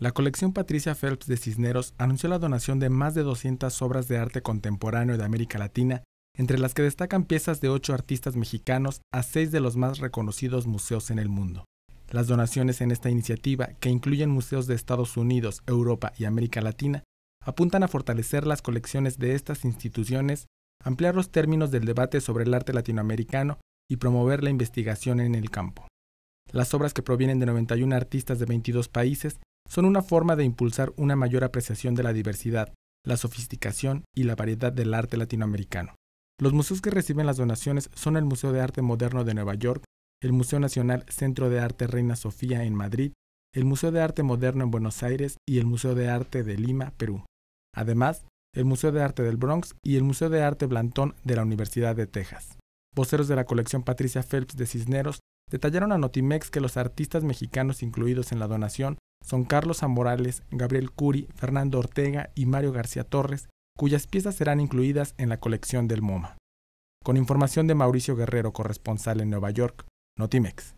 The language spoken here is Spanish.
la colección Patricia Phelps de Cisneros anunció la donación de más de 200 obras de arte contemporáneo de América Latina, entre las que destacan piezas de ocho artistas mexicanos a seis de los más reconocidos museos en el mundo. Las donaciones en esta iniciativa, que incluyen museos de Estados Unidos, Europa y América Latina, apuntan a fortalecer las colecciones de estas instituciones, ampliar los términos del debate sobre el arte latinoamericano y promover la investigación en el campo. Las obras que provienen de 91 artistas de 22 países son una forma de impulsar una mayor apreciación de la diversidad, la sofisticación y la variedad del arte latinoamericano. Los museos que reciben las donaciones son el Museo de Arte Moderno de Nueva York, el Museo Nacional Centro de Arte Reina Sofía en Madrid, el Museo de Arte Moderno en Buenos Aires y el Museo de Arte de Lima, Perú. Además, el Museo de Arte del Bronx y el Museo de Arte Blantón de la Universidad de Texas. Voceros de la colección Patricia Phelps de Cisneros detallaron a Notimex que los artistas mexicanos incluidos en la donación son Carlos Amorales, Gabriel Curi, Fernando Ortega y Mario García Torres, cuyas piezas serán incluidas en la colección del MoMA. Con información de Mauricio Guerrero, corresponsal en Nueva York, Notimex.